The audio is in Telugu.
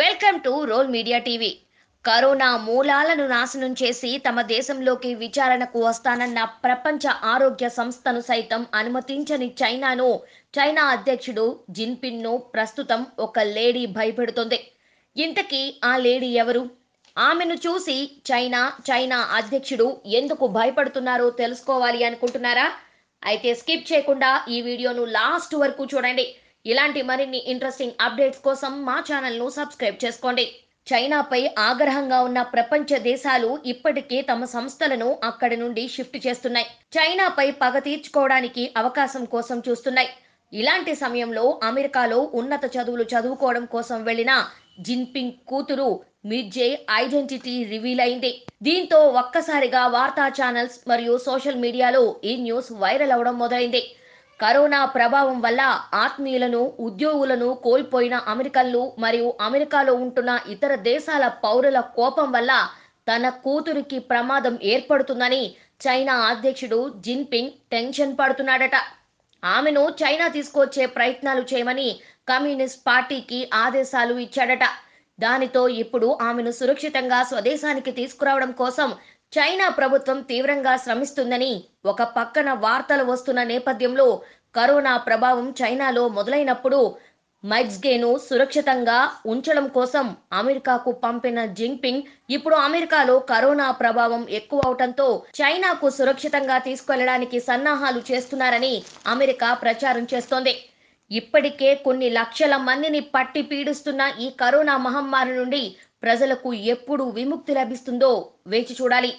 welcome to role media TV corona మూలాలను నాశనం చేసి తమ దేశంలోకి విచారణకు వస్తానన్న ప్రపంచ ఆరోగ్య సంస్థను సైతం అనుమతించని చైనాను చైనా అధ్యక్షుడు జిన్పిన్ను ప్రస్తుతం ఒక లేడీ భయపెడుతుంది ఇంతకీ ఆ లేడీ ఎవరు ఆమెను చూసి చైనా చైనా అధ్యక్షుడు ఎందుకు భయపడుతున్నారో తెలుసుకోవాలి అనుకుంటున్నారా అయితే స్కిప్ చేయకుండా ఈ వీడియోను లాస్ట్ వరకు చూడండి ఇలాంటి మరిన్ని ఇంట్రెస్టింగ్ అప్డేట్స్ కోసం మా ఛానల్ను సబ్స్క్రైబ్ చేసుకోండి చైనాపై ఆగ్రహంగా ఉన్న ప్రపంచ దేశాలు ఇప్పటికే తమ సంస్థలను అక్కడి నుండి షిఫ్ట్ చేస్తున్నాయి చైనాపై పగ తీర్చుకోవడానికి అవకాశం కోసం చూస్తున్నాయి ఇలాంటి సమయంలో అమెరికాలో ఉన్నత చదువులు చదువుకోవడం కోసం వెళ్ళిన జిన్పింగ్ కూతురు మిర్జే ఐడెంటిటీ రివీల్ అయింది దీంతో ఒక్కసారిగా వార్తా ఛానల్స్ మరియు సోషల్ మీడియాలో ఈ న్యూస్ వైరల్ అవడం మొదలైంది కరోనా ప్రభావం వల్ల ఆత్మీయులను ఉద్యోగులను కోల్పోయిన అమెరికన్లు మరియు అమెరికాలో ఉంటున్న ఇతర దేశాల పౌరుల కోపం వల్ల తన కూతురికి ప్రమాదం ఏర్పడుతుందని చైనా అధ్యక్షుడు జిన్పింగ్ టెన్షన్ పడుతున్నాడట ఆమెను చైనా తీసుకొచ్చే ప్రయత్నాలు చేయమని కమ్యూనిస్ట్ పార్టీకి ఆదేశాలు ఇచ్చాడట దానితో ఇప్పుడు ఆమెను సురక్షితంగా స్వదేశానికి తీసుకురావడం కోసం చైనా ప్రభుత్వం తీవ్రంగా శ్రమిస్తుందని ఒక పక్కన వార్తలు వస్తున్న నేపథ్యంలో కరోనా ప్రభావం చైనాలో మొదలైనప్పుడు మైజ్గేను సురక్షితంగా ఉంచడం కోసం అమెరికాకు పంపిన జింగ్పింగ్ ఇప్పుడు అమెరికాలో కరోనా ప్రభావం ఎక్కువ అవటంతో చైనాకు సురక్షితంగా తీసుకెళ్లడానికి సన్నాహాలు చేస్తున్నారని అమెరికా ప్రచారం చేస్తోంది ఇప్పటికే కొన్ని లక్షల మందిని పట్టి పీడిస్తున్న ఈ కరోనా మహమ్మారి నుండి ప్రజలకు ఎప్పుడు విముక్తి లభిస్తుందో వేచి చూడాలి